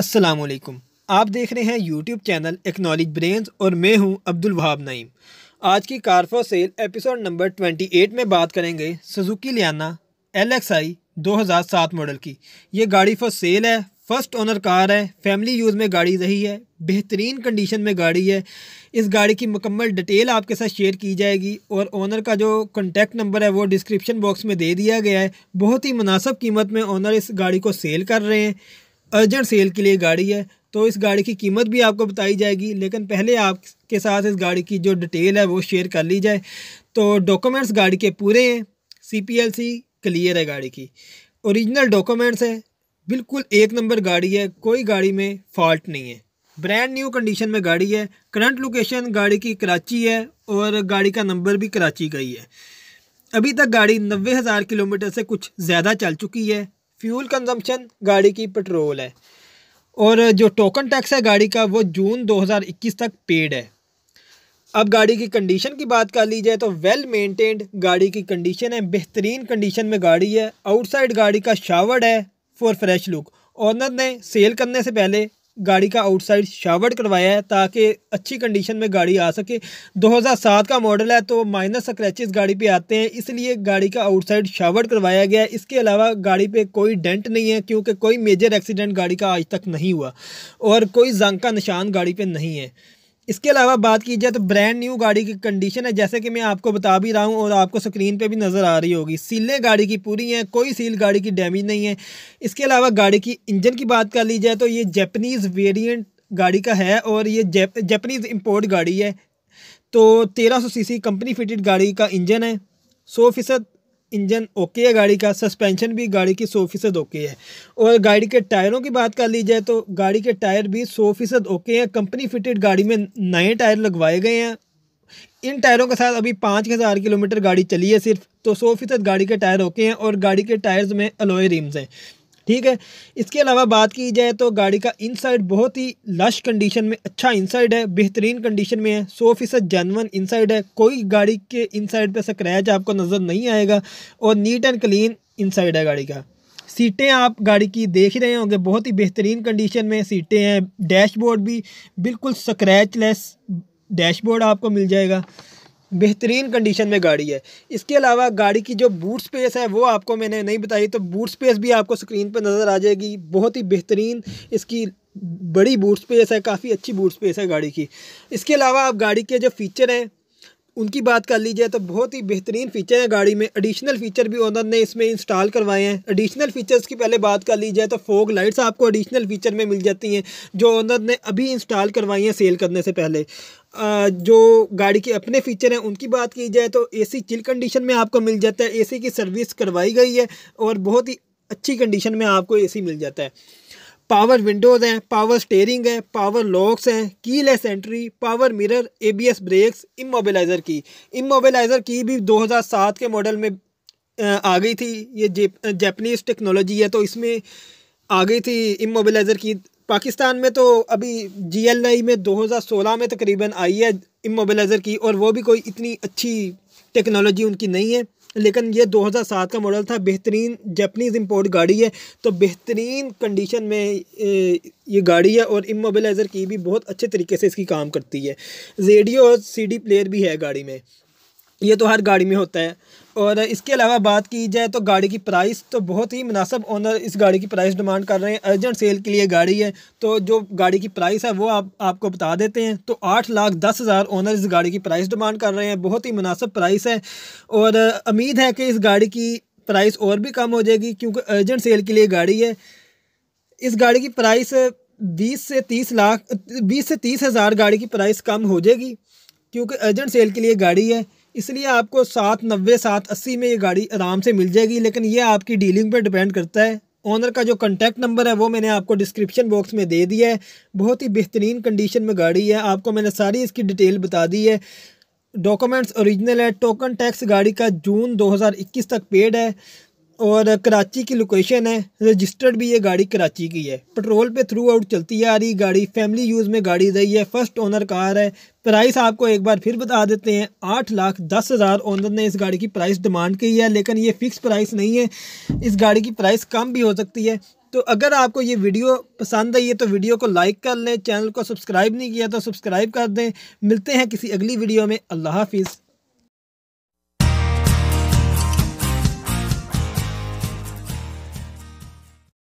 वालेकुम आप देख रहे हैं यूट्यूब चैनल एक्नॉलेज ब्रेन्स और मैं हूं अब्दुल वहाब नईम आज की कारफो सेल एपिसोड नंबर 28 में बात करेंगे Suzuki Liana L X I दो हज़ार सात मॉडल की ये गाड़ी फॉर सेल है फर्स्ट ओनर कार है फैमिली यूज़ में गाड़ी रही है बेहतरीन कंडीशन में गाड़ी है इस गाड़ी की मुकम्मल डिटेल आपके साथ शेयर की जाएगी और ओनर का जो कॉन्टैक्ट नंबर है वो डिस्क्रिप्शन बॉक्स में दे दिया गया है बहुत ही मुनासब कीमत में ओनर इस गाड़ी को सेल कर रहे हैं अर्जेंट सेल के लिए गाड़ी है तो इस गाड़ी की कीमत भी आपको बताई जाएगी लेकिन पहले आपके साथ इस गाड़ी की जो डिटेल है वो शेयर कर ली जाए तो डॉक्यूमेंट्स गाड़ी के पूरे हैं C P L C clear है गाड़ी की ओरिजिनल डॉक्यूमेंट्स है बिल्कुल एक नंबर गाड़ी है कोई गाड़ी में फॉल्ट नहीं है ब्रांड न्यू कंडीशन में गाड़ी है करंट लोकेशन गाड़ी की कराची है और गाड़ी का नंबर भी कराची का ही है अभी तक गाड़ी नब्बे हज़ार किलोमीटर से कुछ ज़्यादा चल चुकी है फ्यूल कंजम्पशन गाड़ी की पेट्रोल है और जो टोकन टैक्स है गाड़ी का वो जून 2021 तक पेड है अब गाड़ी की कंडीशन की बात कर ली जाए तो वेल मेंटेन्ड गाड़ी की कंडीशन है बेहतरीन कंडीशन में गाड़ी है आउटसाइड गाड़ी का शावर्ड है फॉर फ्रेश लुक ऑनर ने सेल करने से पहले गाड़ी का आउटसाइड शावर करवाया है ताकि अच्छी कंडीशन में गाड़ी आ सके 2007 का मॉडल है तो माइनस स्क्रैचेस गाड़ी पे आते हैं इसलिए गाड़ी का आउटसाइड शावर करवाया गया है इसके अलावा गाड़ी पे कोई डेंट नहीं है क्योंकि कोई मेजर एक्सीडेंट गाड़ी का आज तक नहीं हुआ और कोई जंग का निशान गाड़ी पर नहीं है इसके अलावा बात की जाए तो ब्रांड न्यू गाड़ी की कंडीशन है जैसे कि मैं आपको बता भी रहा हूँ और आपको स्क्रीन पे भी नज़र आ रही होगी सीलें गाड़ी की पूरी हैं कोई सील गाड़ी की डैमेज नहीं है इसके अलावा गाड़ी की इंजन की बात कर ली जाए तो ये जैपनीज़ वेरियंट गाड़ी का है और ये जैपनीज़ इम्पोर्ट गाड़ी है तो तेरह सौ कंपनी फिटेड गाड़ी का इंजन है सौ फीसद इंजन ओके है गाड़ी का सस्पेंशन भी गाड़ी की सौ फीसद ओके है और गाड़ी के टायरों की बात कर ली जाए तो गाड़ी के टायर भी सौ फीसद ओके हैं कंपनी फिटेड गाड़ी में नए टायर लगवाए गए हैं इन टायरों के साथ अभी पाँच हज़ार किलोमीटर गाड़ी चली है सिर्फ तो सौ फीसद गाड़ी के टायर ओके हैं और गाड़ी के टायर्स में अलोए रिम्स हैं ठीक है इसके अलावा बात की जाए तो गाड़ी का इनसाइड बहुत ही लश कंडीशन में अच्छा इनसाइड है बेहतरीन कंडीशन में है सौ फीसद जेनवन इनसाइड है कोई गाड़ी के इनसाइड पे स्क्रैच आपको नज़र नहीं आएगा और नीट एंड क्लीन इनसाइड है गाड़ी का सीटें आप गाड़ी की देख रहे होंगे बहुत ही बेहतरीन कंडीशन में सीटें हैं डैशबोर्ड भी बिल्कुल स्क्रैच लेस डैशबोर्ड आपको मिल जाएगा बेहतरीन कंडीशन में गाड़ी है इसके अलावा गाड़ी की जो बूट स्पेस है वो आपको मैंने नहीं बताई तो बूट स्पेस भी आपको स्क्रीन पर नज़र आ जाएगी बहुत ही बेहतरीन इसकी बड़ी बूट स्पेस है काफ़ी अच्छी बूट स्पेस है गाड़ी की इसके अलावा आप गाड़ी के जो फीचर हैं उनकी बात कर लीजिए तो बहुत ही बेहतरीन फीचर हैं गाड़ी में एडिशनल फीचर भी ओनर ने इसमें इंस्टॉल करवाए हैं एडिशनल फीचर्स की पहले बात कर ली जाए तो फोग लाइट्स आपको एडिशनल फीचर में मिल जाती हैं जो ओनर ने अभी इंस्टॉल करवाई हैं सेल करने से पहले जो गाड़ी के अपने फीचर हैं उनकी बात की जाए तो एसी चिल कंडीशन में आपको मिल जाता है एसी की सर्विस करवाई गई है और बहुत ही अच्छी कंडीशन में आपको एसी मिल जाता है पावर विंडोज़ हैं पावर स्टेयरिंग है पावर लॉक्स हैं keyless entry power mirror ABS brakes immobilizer की इमोबिलाइज़र की भी 2007 के मॉडल में आ गई थी ये जैपनीज़ टेक्नोलॉजी है तो इसमें आ गई थी इमोबिलाइज़र की पाकिस्तान में तो अभी जीएलआई में 2016 में तकरीबन आई है इमोबलाइज़र की और वो भी कोई इतनी अच्छी टेक्नोलॉजी उनकी नहीं है लेकिन ये 2007 का मॉडल था बेहतरीन जैपनीज इंपोर्ट गाड़ी है तो बेहतरीन कंडीशन में ये गाड़ी है और इमोबलाइज़र की भी बहुत अच्छे तरीके से इसकी काम करती है रेडियो और डी प्लेयर भी है गाड़ी में ये तो हर गाड़ी में होता है और इसके अलावा बात की जाए तो गाड़ी की प्राइस तो बहुत ही मुनासब ओनर इस गाड़ी की प्राइस डिमांड कर रहे हैं अर्जेंट सेल के लिए गाड़ी है तो जो गाड़ी की प्राइस है वो आप आपको बता देते हैं तो आठ लाख दस हज़ार ऑनर इस गाड़ी की प्राइस डिमांड कर रहे हैं बहुत ही मुनासब प्राइस है और उम्मीद है कि इस गाड़ी की प्राइस और भी कम हो जाएगी क्योंकि अर्जेंट सेल के लिए गाड़ी है इस गाड़ी की प्राइस बीस से तीस लाख बीस से तीस हज़ार गाड़ी की प्राइस कम हो जाएगी क्योंकि अर्जेंट सेल के लिए गाड़ी है इसलिए आपको सात नब्बे सात अस्सी में ये गाड़ी आराम से मिल जाएगी लेकिन ये आपकी डीलिंग पर डिपेंड करता है ऑनर का जो कॉन्टैक्ट नंबर है वो मैंने आपको डिस्क्रिप्शन बॉक्स में दे दिया है बहुत ही बेहतरीन कंडीशन में गाड़ी है आपको मैंने सारी इसकी डिटेल बता दी है डॉक्यूमेंट्स ओरिजिनल है टोकन टैक्स गाड़ी का जून 2021 तक पेड है और कराची की लोकेशन है रजिस्टर्ड भी ये गाड़ी कराची की है पेट्रोल पे थ्रू आउट चलती आ रही गाड़ी फैमिली यूज़ में गाड़ी रही है फर्स्ट ओनर कार है प्राइस आपको एक बार फिर बता देते हैं आठ लाख दस हज़ार ओनर ने इस गाड़ी की प्राइस डिमांड की है लेकिन ये फ़िक्स प्राइस नहीं है इस गाड़ी की प्राइस कम भी हो सकती है तो अगर आपको ये वीडियो पसंद आई है तो वीडियो को लाइक कर लें चैनल को सब्सक्राइब नहीं किया तो सब्सक्राइब कर दें मिलते हैं किसी अगली वीडियो में अल्लाह हाफिज़